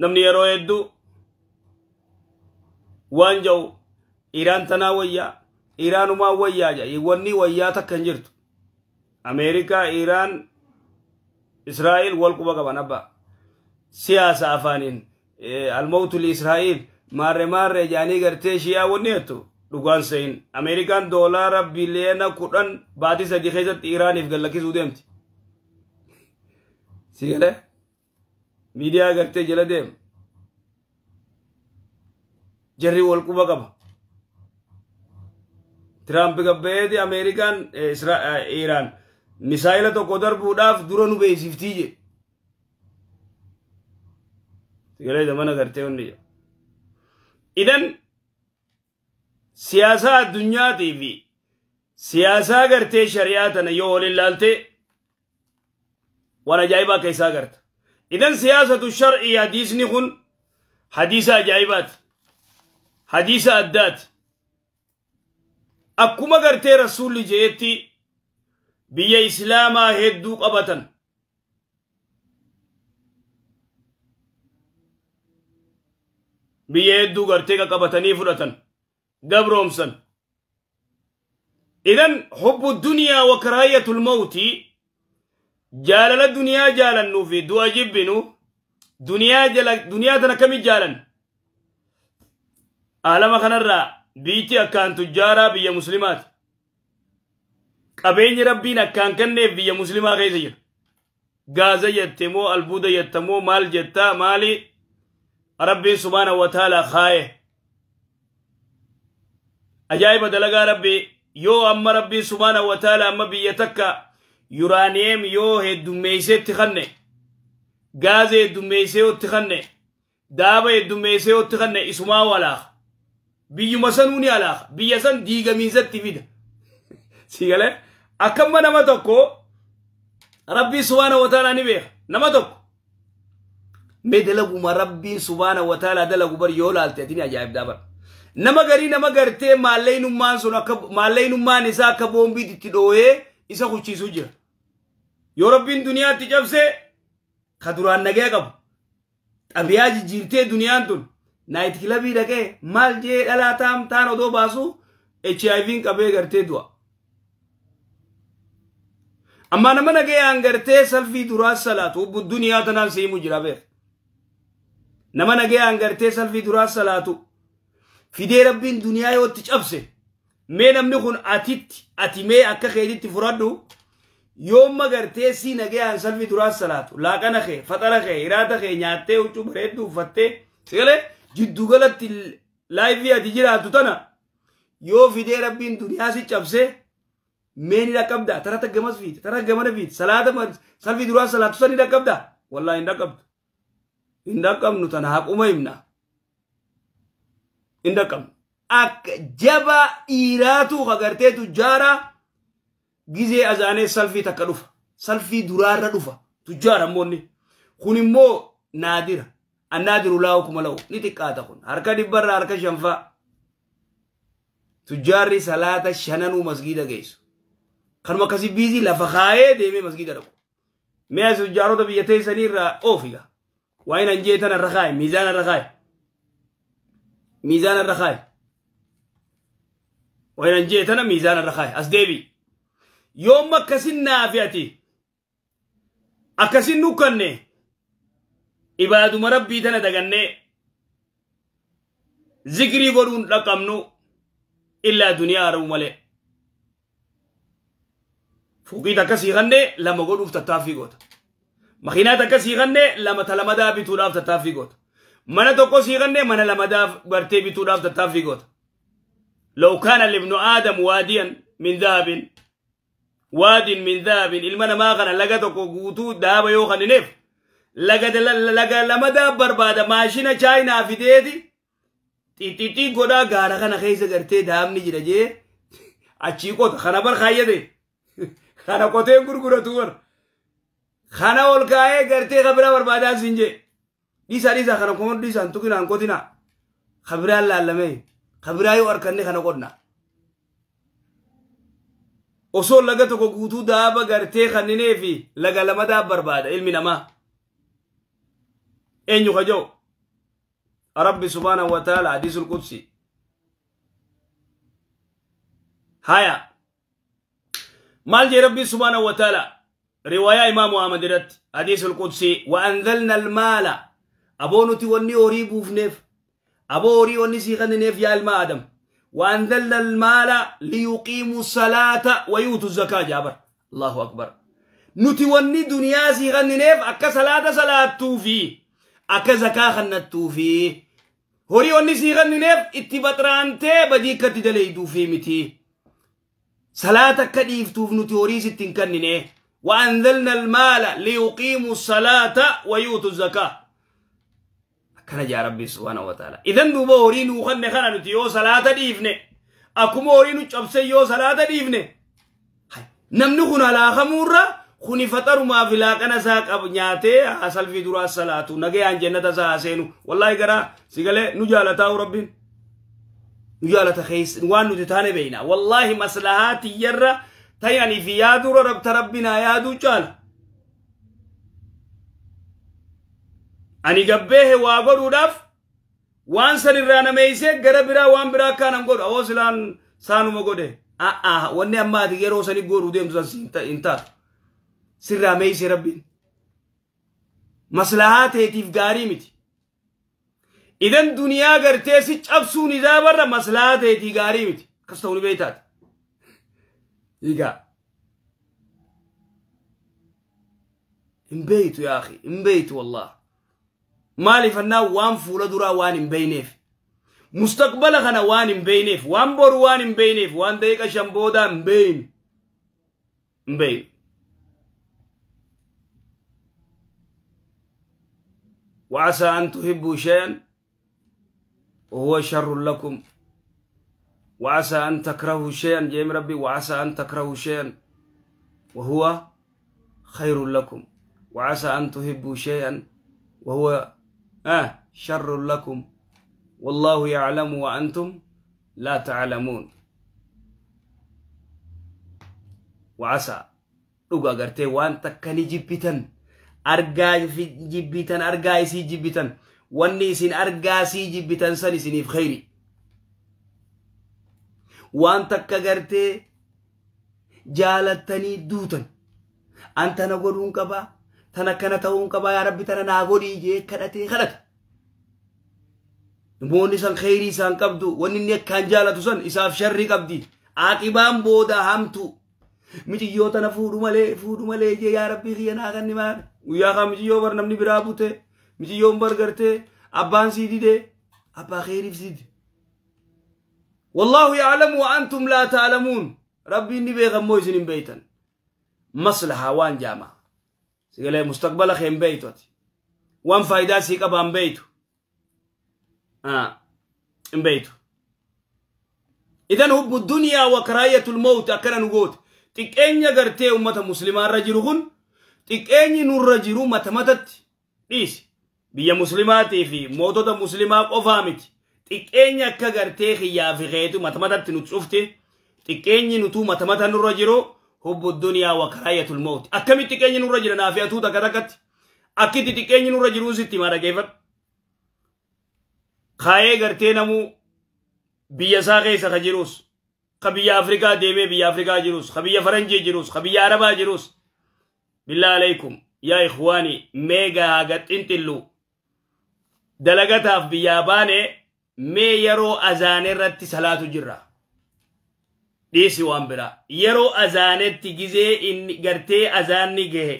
namni yeroo hedduu waan jahu iraan tanaa wayyaa iraanumaa wayyaa jedha wanni wayyaa takka hin jirtu ameerikaa iraan israa'el wal quba qaban abbaa siyaasa afaaniin almawtu liisraa'il maarre maarre jaanii gartee shiyaa wanni jettu dhugaan sehin ameerikaan doolaara biliyeena kudhan baatii sadii keessatti iraaniif gallakkisuu deemti si media करते जलदे जर्री ओल कुब Trump गेद American Iran missile तो कोदर पूरा दूर नुबे सिफ्टी जे गले दमन करते हो इधन सियासा दुनिया तीवी सियासा करते शरिया तन यो होली लालते जायबा कैसा करता إذن سياسة الشرع حديث نخن حديثة جايبات حديثة أدات أكما قرتي رسول جيتي بيا إسلاما هدو قبطا بيا هدو قرتي قبطني فرطا قبرومسا إذن حب الدنيا وكراهية الموت jaalala duniyaa jaalannuu fi du'a jibbinu duniyaa jala duniyaa tana kami jaalan alama kanarraa biitti akkaan tujjaaraa biyya muslimaati qabeenyi rabbiin akkaan kenneef biyya muslimaa keessa jira gaaza jette moo albuuda jetta moo maal jetta maali rabbiin subhaana wa taala kaaye ajaa'iba dalagaa rabbi yoo amma rabbiin subhaana wa taala amma biyya takka yuraaniyeem yoo heddummeeyse itti kanne gaaze heddummeeyse otti kanne daaba heddummeeyse otti kanne isumaa walaaqa biyyuma sanuu ni alaaqa biyya san diigamiinsatti fida sigale akkamma nama tokko rabbii subhaanahu wa taalaa ni beeka nama tokko mee dalaguma rabbiin subhaanahu wa taalaa dalagu bar yoo laalte atini ajaa'ib daaban nama garii nama gartee maalleynummaan sun akka maalleynummaan isaa akka boombiitti itti dhoohee isa hucciisu jira yoo rabbiin duniyaatti cabse ka duraan nagee qabu xabiyaa jijjiirtee duniyaan tun naayit kilabii dhaqee maal jee dhalaa taam taan odoo baasu HIV'n qabee gartee du'a. Amma nama nagee hangartee salfii duraa salaatu hubbu duniyaa tanaan Nama nagee hangartee salfii duraa fidee rabbiin duniyaa yoo itti cabse mee namni kun atit ati mee akka keetitti fudhadhu yoom gartee si nagee hansalfi duraa salaatu laaqana kee faxara kee hiraata kee nyaattee huccuu bareedduu uffattee sigalee jidduugalatti laayifii ati jiraatu tana yoo fidee rabbiin duniyaa si cabsee meeni dhaqqabda tara taggamas fiite tara gamana fiite salaata salfi duraa salaatu san hin dhaqqabda wallaa hin dhaqqabdu hin dhaqqabnu tana haquma himna hin dhaqqabnu akka jaba dhiiraatu agartee tujjaaraa gizee azaanee salfii takka dhufa salfii duraarra dhufa tujjaara moonni kun immoo naadira annaadiru laahu kuma lahu ni xiqqaata kun harka dhibbarra harka shanfaa tujjaarri salaata shananuu masgiida geessu kanuma akkasii biizii lafa kaayee deemee masgiida dhaqu mee tujjaarota biyya teessanii irraa oofiga waa inan irra kaaye miizaan irra kaaye miizaan irra kaaye waa inan miizaan irra kaaye as deebi'i yoom akkasin naafi ati akkasin nukkanne ibaaduma rabbii tana daganne zikrii godhuun dhaqabnu illaa duniyaa arabu malee fuqiit akkas hiikanne lama godhuuf tattaaffii goota makinaat akkas hiikanne lama talamadaa bituudhaaf tattaaffii goota mana tokkos hiikanne mana lamadaaf bartee bituudhaaf tattaaffii goota لو كان لابن آدم واديا من ذهب واد من ذهب المنا ما غنا لقتك قوتو داب يوخن نف لقد لقى لما دبر بعد ماشينا شاينا في ديدي تيتي غدا غارا غنا خيس غرتي دام نجي رجي اچي كوت خنا بر خايده خنا كوتين غرغره تور خنا ولكاي غرتي خبره بربادا سنجي ديسا ديسا خنا كومون ديسا انتو كنا انكوتنا خبره الله لمي خبره يوركني خنا قدنا osoo laga tokko guutuu daaba gartee kanneenee fi laga lama daaba barbaada ilmi namaa eenyu ka joo rabbi subhaanahu wa taala hadiisul qudsi haya maal jee rabbi subhaanahu wa taala riwaayaa imaamu ahmad irratti hadiisul qudsi wa anzalna almaala aboo nuti wanni horii buufneef aboo horii wanni sii kannineef yaa ilma aadam وأنزلنا المال ليقيموا الصلاة ويؤتوا الزكاة جابر الله أكبر نتوني وني دنيا سي غنينيف أكا صلاة صلاة توفي أكا زكاة خنت توفي هوري وني سي غنينيف اتبطران تي بديكة دليدو في متي صلاة كديف توف نتوري هوري ستين وأنزلنا المال ليقيموا الصلاة ويؤتوا الزكاة kana jaa rabbii subhaanahu wa ta'ala idan duuba horii nuu kanne kana nuti yoo salaata dhiifne akkuma horii nu cabse yoo salaata dhiifne namni kun halaakamuurra kuni fatarumaa fi laaqana isaa qabu nyaatee haa salfii duraa salaatu nagayaan jannata isaa haa seenu wallaahi garaa sigalee nu jaalataa rabbiin nu jaalata keessa waan nuti taane beeyna wallaahi maslahaa tiyyarra tayanii fi yaaduu rabta rabbinaa yaaduu caala ani gabbee waa godhuudhaaf waan san irraa nameeysee gara biraa waan biraa kaanam godhu awoo silaan saanuma godhe a'a wanni amma ati yeroo sani godhu deemtu hin taatu sirraa meeyse rabbiin maslahaa teetiif gaarii miti idan duniyaa gartee si cabsuun isaa barra maslahaa teetii gaarii miti akkas ta'uu ni beektaati higaa hin beeytu yaa akhi hin beeytu wallaahi maaliif annaa waan fuula duraa waan hin beeyneef mustaqbala kana waan hin beeyneef waan boru waan hin beeyneef waan daqiiqa shan boodaa hin beeynu hin beeynu وعسى أن تحبوا شيئا وهو شر لكم وعسى أن تكرهوا شيئا جيم ربي وعسى أن تكرهوا شيئا وهو خير لكم وعسى أن تحبوا شيئا وهو آه شر لكم والله يعلم وأنتم لا تعلمون وعسى لو قرتي وان تكني جبتن أرجع في جبتن أرجع سي جبتن والنيسين أرجع سي جبتن سني سني في خيري وان تك قرتي جالتني دوتن أنت نقولون كبا tana kana ta'uun qabaa yaa rabbi tana naa godhii jee kadhatee kadhata. Namoonni san khayrii isaan qabdu wanni inni akkaan jaalatu san isaaf sharrii qabdi. Aqibaan booda hamtu mixiyyoo tana fuudhu malee fuudhu malee jee yaa rabbi xiyyanaa kan himaa guyyaa kaan mixiyyoo bar namni biraa bute mixiyyoon bargartee abbaan sii didee abbaa khayriif sii dide. Wallaahu yaalamu wa antum laa taalamuun rabbi inni beekan moo isin hin beeytan maslahaa waan jaamaa. سيقول مستقبلك هم بيتو وان فايدة سيقبا هم بيتو آه هم بيتو إذن حب الدنيا وكراية الموت أكنا نقول تكأني قرتي أمة مسلمان رجلهم تكأني نور رجلو متمتت إيش بيا مسلماتي في موتو مسلمات أفهمت تكأني أكا قرتي خيافي غيتو متمتت نتشوفتي تكأني نتو متمتت نور رجلو حب الدنيا وكراهية الموت أكمل تكيني نورا جرى نافياتو تكتكت أكيد تكيني نورا جرون ستي مارا كيفر خاية غرتي نمو بيا ساقي سخا جروس خبيا أفريقا ديمي بيا أفريقا جروس خبي فرنجي جروس خبي عربا جروس بالله عليكم يا إخواني ميغا هاقت انتلو دلغتاف بيا باني مي يرو أزاني رتي صلاة جرّا dhiisi waan bira yeroo azaanetti gizee inni gartee azaanni gahe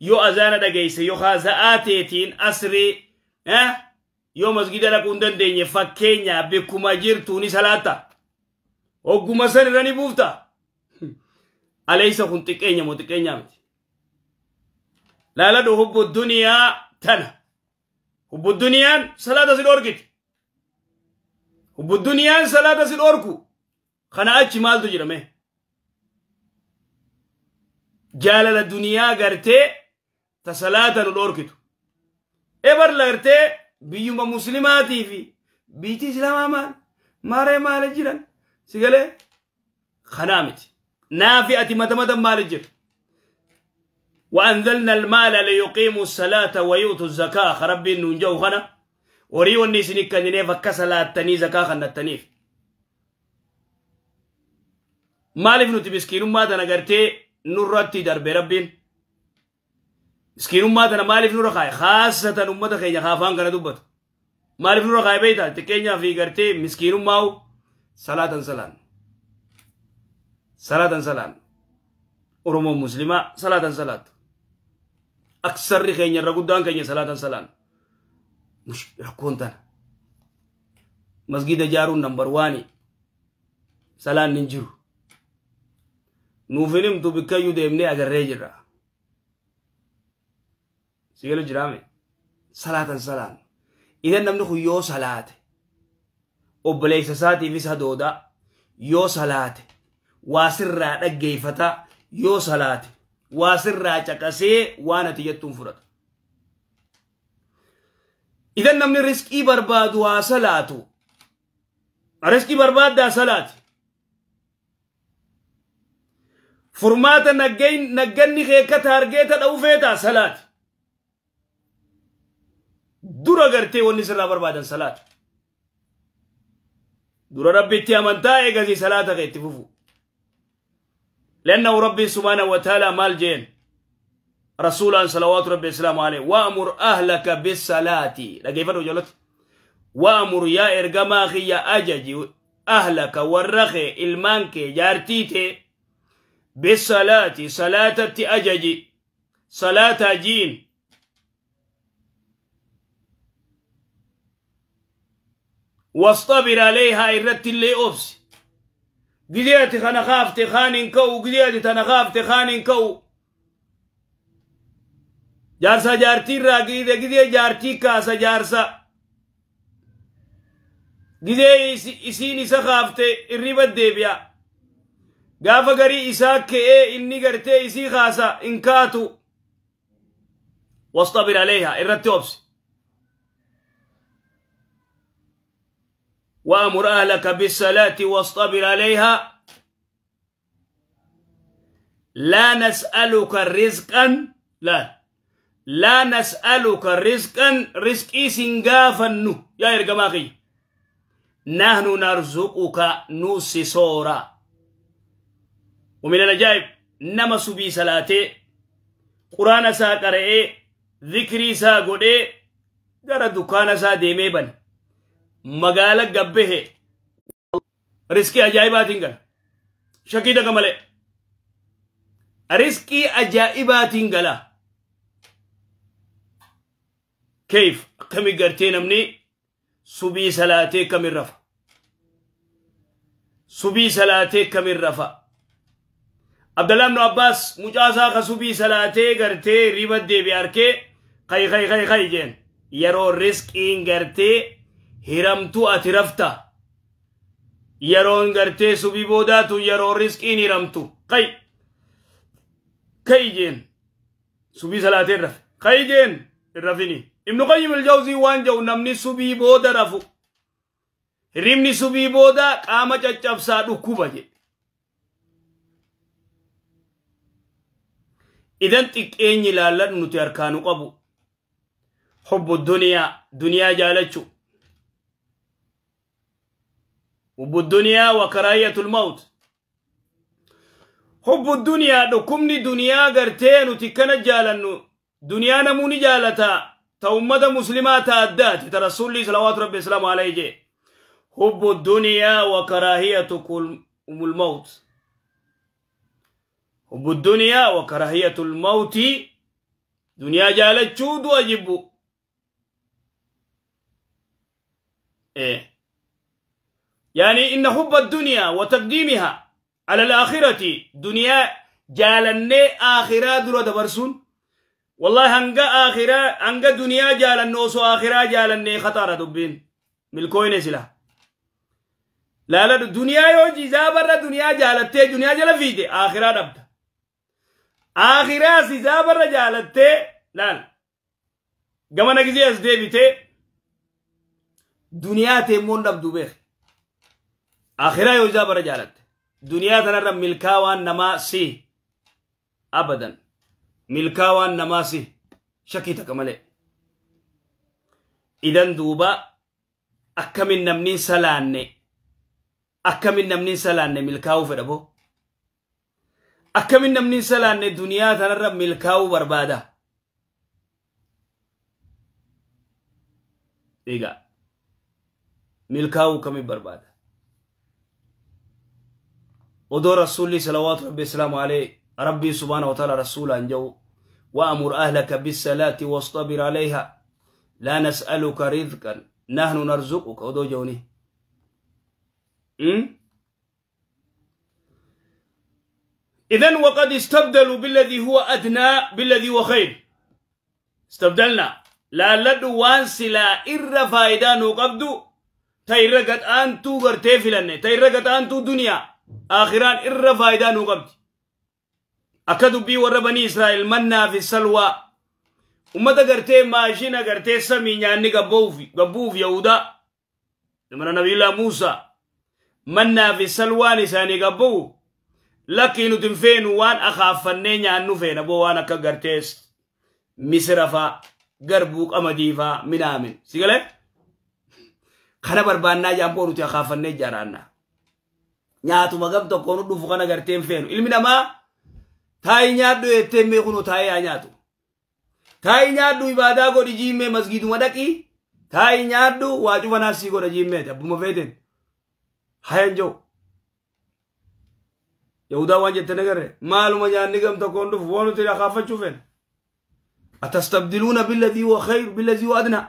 yoo azaana dhageeyse yoo haasa'aa teetiin asrii yoo masgida dhaquun dandeenye fakkeenya bekkuma jirtu ni salaatta hogguma san irra ni buufta alaysa kun xiqqeenya moo xiqqeenyaa miti laaladhu hubbu duniyaa tana hubbu duniyaan salaata si dhorgiti hubbu duniyaan salaata si dhorku kana achi maaltu jirame jaalala duniyaa gartee ta salaata nu dhorkitu ebar lagartee biyyuma muslimaatii fi biitii islaamaa maal maaree maale jiran sigalee kanaa miti naafi ati matamatan maale jiru وأنزلنا المال ليقيموا الصلاة ويؤتوا الزكاة ربي ننجو خنا وريوني سنكا نينيفا كسلا التني زكاة خنا التنيف maaliif nuti miskiinummaa tana gartee nurratti darbe rabbiin miskiinummaa tana maaliif nurra kaaye haasatan ummata keenya haafaan kana dubbatu maaliif nurra kaaye beeyta xiqqeenyaa fi gartee miskiinummaa'u salaatan salaan salaatan salaan oromoon muslimaa salaatan salaat aksarri keenya irra guddaan keenya salaatan salaan rakkoon tana masgida jaaruun nambar waani salaan nin jiru nuufilim dubbikayyuu deemnee agarree jirra sigala jiraame salaatan salaan idan namni kun yoo salaate obboleessa isaatiifis hadooda yoo salaate waa sirraa dhaggeeffata yoo salaate waa sirraa caqasee waan ati jettuun fudhata idan namni riskii barbaadu waa salaatu riskii barbaaddaa salaati فرمات نجين نجني خيكت هرجيت الأوفيت على صلاة دورا قرتي وني صلاة بربادن صلاة دورا ربي تيا من تاعي قزي صلاة قيت فوفو لأنه ربي سبحانه وتعالى مال جين رسول الله صلوات ربي السلام عليه وأمر أهلك بالصلاة لقي فرو جلت وأمر يا إرجماخي يا أجاجي أهلك ورخي المانكي جارتيتي بالصلاة صلاة التأججي صلاة جين واصطبر عليها إردت اللي أبسي قديتي خانا خافت خانين كو قديتي تانا خافت خانين كو جارسا جارتي را قديتي قديتي جارتي كاسا جارسا قديتي إسيني سخافت الربا الديبيا gaafa garii isaa ke'ee inni gartee isii kaasa in kaatu wastabir aleyha irratti obsi وأمر أهلك بالصلاة واصطبر عليها لا نسألك رزقا لا لا نسألك رزقا رزقي سنقافا نو يا إرقماقي نحن نرزقك نوسي صورا ومن العجائب نما سبي صلاته قرآن سا قرأه ذكري سا قده غرا دكان سا ديمه بن مغالا قبه رزقي عجائبات انگل شكيدة قمله رزقي عجائبات انگلہ كيف كم قرتين مني سبي سلاتي كم الرفا سبي سلاتي كم الرفا عبدالله بن عباس مجازا خسوبي سلاته غرته ريبت دي بياركه خي خي خي خي جين يرو رزق إن غرته هرمتو أترفتا يرو إن غرته سوبي بوداتو يرو رزق إن هرمتو خي خي جين سوبي سلاته رف خي جين الرفيني ابن قيم الجوزي وان جو نمني سوبي بودا رفو رمني سوبي بودا قامة چچبسا دو كوبا جين إذن تكيني لالر نتيركانو قبو حب الدنيا دنيا جالتشو حب الدنيا وكراهية الموت حب الدنيا دكمني دنيا غرتين وتكنا جالنو دنيا نموني جالتا تومد مسلمات أدات ترسول صلوات ربي السلام عليه حب الدنيا وكراهية الموت حب الدنيا وكراهية الموت دنيا جالت شود واجب إيه يعني إن حب الدنيا وتقديمها على الآخرة دنيا جالني آخرة درو دبرسون والله هنگا آخرة هنگا دنيا جالن نوسو آخرة جالني خطارة دبين ملكوين سلا لا لا دنيا يوجي زابر دنيا جالت دنيا جالت فيدي آخرة دبت آخرا سيزا برا جالتة لال قمنا كزي أسدي بيتي دنيا تيمون نبدو بيخ آخرا يوزا برا تنا رب ملکاوان نما سي أبدا ملکاوان نما سي شكي تكملي إذن دوبا أكمل نمني سلاني أكمل نمني سلاني ملكاو فرابو akkamiin namni salaanne duniyaa kanarra milkaa'uu barbaada. Egaa milkaa'uu kamiin barbaada? ودور رسولي صلوات ربي السلام عليه ربي سبحانه وتعالى رسولا جو وأمر أهلك بالصلاة واصطبر عليها لا نسألك رزقا نحن نرزقك ودو جوني إذا وقد استبدلوا بالذي هو أدنى بالذي هو خير استبدلنا لا لد وان سلا إر فائدة نقبض تيرا قد أن تو غرتي فلن قد أن تو دنيا آخران إر فائدة نقبض أكدوا بي وربني إسرائيل منا في السلوى ummata gartee maashina gartee samii nyaanni يهودا لما mana nabiyilaa موسى منا في salwaan isaanii gabbu'u Lakkii nuti waan akaafannee nyaannu feena boo waan akka gartees misira faa garbuu qamadii faa minaamin. Sigalee kana barbaannaa jaamboo nuti akaafannee jaaraanna. Nyaatuma gam tokkoon dhufu kana gartee hin feenu. Ilmi namaa taa'ii nyaadhu jettee mee kunuu taa'ee haa nyaatu. Taa'ii nyaadhu ibaadaa godhi jiimmee masgiiduma dhaqii. Taa'ii nyaadhu waa cufanaaf sii godha jiimmee abbuma feeteen. joo. yahudaa waan jette nagarre maaluma nyaanni gamta koon dhufu waan nuti akaafachuu feena atastabdiluuna billadii huwa khayr billadii huwa adnaa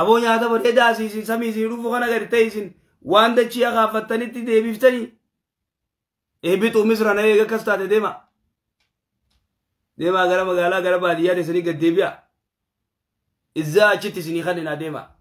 aboo nyaata bareedaa isiisin samii isin dhufu kana gadi ta'e isin waan dachii akaafattanitti deebiftanii eebitu misra na eega kas taate deema deemaa gara magaalaa gara baadiyyaa teessanii gad deebi'a izzaa achitti isinii kannina deema